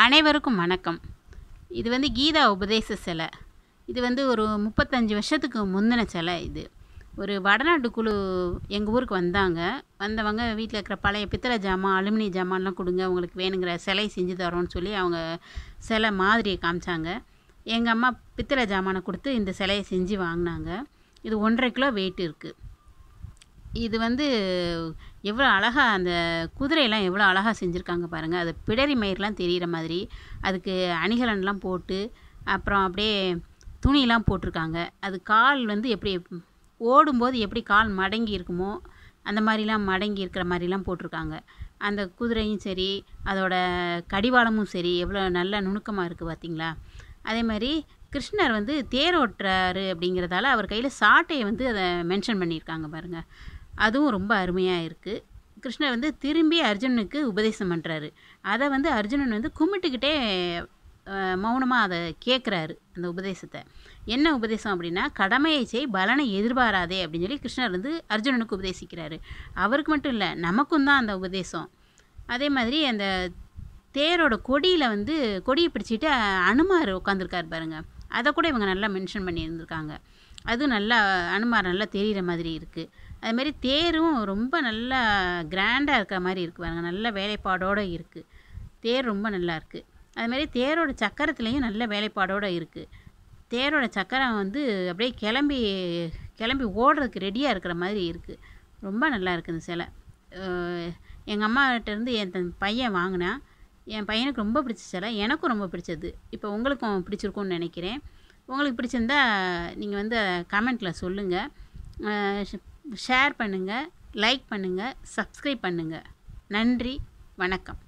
அனைவருக்கும் வணக்கம் இது வந்து கீதா உபதேச சிலை இது வந்து ஒரு முப்பத்தஞ்சு வருஷத்துக்கு முந்தின சிலை இது ஒரு வடநாட்டு குழு எங்கள் ஊருக்கு வந்தாங்க வந்தவங்க வீட்டில் இருக்கிற பழைய பித்தளை ஜாமான் அலுமினிய ஜாமான்லாம் கொடுங்க உங்களுக்கு வேணுங்கிற சிலை செஞ்சு தரோன்னு சொல்லி அவங்க சிலை மாதிரியை காமிச்சாங்க எங்கள் அம்மா பித்தளை ஜாமானை கொடுத்து இந்த சிலையை செஞ்சு வாங்கினாங்க இது ஒன்றரை கிலோ வெயிட் இருக்குது இது வந்து எவ்வளோ அழகாக அந்த குதிரையெல்லாம் எவ்வளோ அழகாக செஞ்சுருக்காங்க பாருங்கள் அது பிடரி மயிர்லாம் தெரிகிற மாதிரி அதுக்கு அணிகலன்லாம் போட்டு அப்புறம் அப்படியே துணிலாம் போட்டிருக்காங்க அது கால் வந்து எப்படி ஓடும்போது எப்படி கால் மடங்கி இருக்குமோ அந்த மாதிரிலாம் மடங்கி இருக்கிற மாதிரிலாம் போட்டிருக்காங்க அந்த குதிரையும் சரி அதோட கடிவாளமும் சரி எவ்வளோ நல்ல நுணுக்கமாக இருக்குது பார்த்தீங்களா அதே மாதிரி கிருஷ்ணர் வந்து தேரோட்டுறாரு அப்படிங்கிறதால அவர் கையில் சாட்டையை வந்து அதை மென்ஷன் பண்ணியிருக்காங்க பாருங்கள் அதுவும் ரொம்ப அருமையாக இருக்குது கிருஷ்ணர் வந்து திரும்பி அர்ஜுனனுக்கு உபதேசம் பண்ணுறாரு அதை வந்து அர்ஜுனன் வந்து கும்பிட்டுக்கிட்டே மௌனமாக அதை கேட்குறாரு அந்த உபதேசத்தை என்ன உபதேசம் அப்படின்னா கடமையை செய் பலனை எதிர்பாராதே அப்படின்னு சொல்லி கிருஷ்ணர் வந்து அர்ஜுனனுக்கு உபதேசிக்கிறாரு அவருக்கு மட்டும் இல்லை நமக்கும் தான் அந்த உபதேசம் அதே மாதிரி அந்த தேரோட கொடியில் வந்து கொடியை பிடிச்சிட்டு அனுமார் உட்காந்துருக்காரு பாருங்கள் அதை கூட இவங்க நல்லா மென்ஷன் பண்ணியிருந்திருக்காங்க அதுவும் நல்லா அனுமார் நல்லா தெரிகிற மாதிரி இருக்குது அதுமாரி தேரும் ரொம்ப நல்லா கிராண்டாக இருக்கிற மாதிரி இருக்குது பாருங்கள் நல்ல வேலைப்பாடோடு இருக்குது தேர் ரொம்ப நல்லா அது அதுமாரி தேரோட சக்கரத்துலேயும் நல்ல வேலைப்பாடோடு இருக்குது தேரோட சக்கரம் வந்து அப்படியே கிளம்பி கிளம்பி ஓடுறதுக்கு ரெடியாக இருக்கிற மாதிரி இருக்குது ரொம்ப நல்லா இருக்குது இந்த சிலை எங்கள் இருந்து என் தன் பையன் வாங்கினா என் பையனுக்கு ரொம்ப பிடிச்ச சிலை எனக்கும் ரொம்ப பிடிச்சது இப்போ உங்களுக்கும் பிடிச்சிருக்கும்னு நினைக்கிறேன் உங்களுக்கு பிடிச்சிருந்தா நீங்கள் வந்து கமெண்ட்டில் சொல்லுங்கள் ஷேர் பண்ணுங்கள் லைக் பண்ணுங்கள் சப்ஸ்கிரைப் பண்ணுங்கள் நன்றி வணக்கம்